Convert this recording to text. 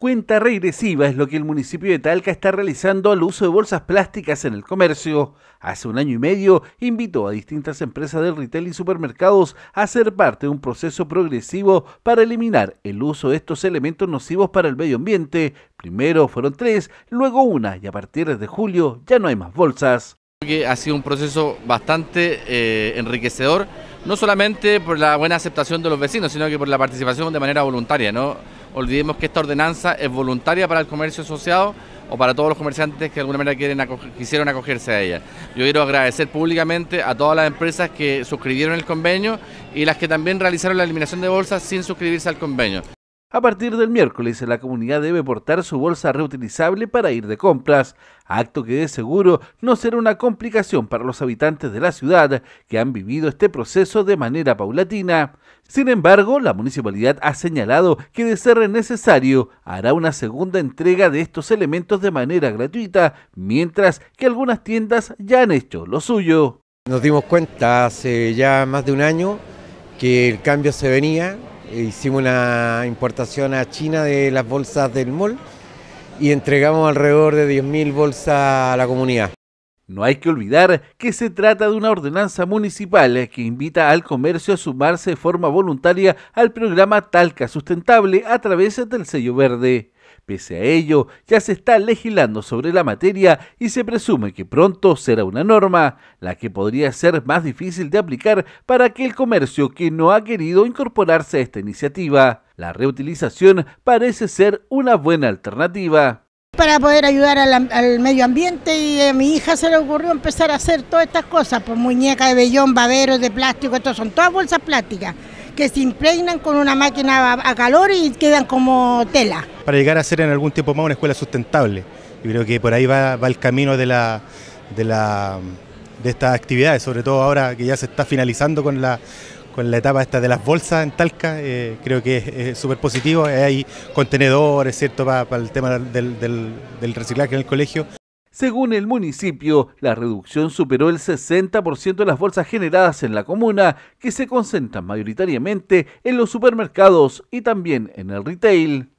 Cuenta regresiva es lo que el municipio de Talca está realizando al uso de bolsas plásticas en el comercio. Hace un año y medio invitó a distintas empresas del retail y supermercados a ser parte de un proceso progresivo para eliminar el uso de estos elementos nocivos para el medio ambiente. Primero fueron tres, luego una y a partir de julio ya no hay más bolsas. Ha sido un proceso bastante eh, enriquecedor, no solamente por la buena aceptación de los vecinos, sino que por la participación de manera voluntaria, ¿no? olvidemos que esta ordenanza es voluntaria para el comercio asociado o para todos los comerciantes que de alguna manera quisieron acogerse a ella. Yo quiero agradecer públicamente a todas las empresas que suscribieron el convenio y las que también realizaron la eliminación de bolsas sin suscribirse al convenio. A partir del miércoles, la comunidad debe portar su bolsa reutilizable para ir de compras, acto que de seguro no será una complicación para los habitantes de la ciudad que han vivido este proceso de manera paulatina. Sin embargo, la municipalidad ha señalado que de ser necesario hará una segunda entrega de estos elementos de manera gratuita, mientras que algunas tiendas ya han hecho lo suyo. Nos dimos cuenta hace ya más de un año que el cambio se venía Hicimos una importación a China de las bolsas del MOL y entregamos alrededor de 10.000 bolsas a la comunidad. No hay que olvidar que se trata de una ordenanza municipal que invita al comercio a sumarse de forma voluntaria al programa Talca Sustentable a través del sello verde. Pese a ello, ya se está legislando sobre la materia y se presume que pronto será una norma, la que podría ser más difícil de aplicar para aquel comercio que no ha querido incorporarse a esta iniciativa. La reutilización parece ser una buena alternativa para poder ayudar al, medio ambiente y a mi hija se le ocurrió empezar a hacer todas estas cosas, pues muñecas de vellón, baberos de plástico, estos son todas bolsas plásticas que se impregnan con una máquina a calor y quedan como tela. Para llegar a ser en algún tiempo más una escuela sustentable. y creo que por ahí va, el camino de la de estas actividades, sobre todo ahora que ya se está finalizando con la la etapa esta de las bolsas en Talca, eh, creo que es súper positivo, eh, hay contenedores, ¿cierto?, para el tema del reciclaje en el colegio. Según el municipio, la reducción superó el 60% de las bolsas generadas en la comuna, que se concentran mayoritariamente en los supermercados y también en el retail.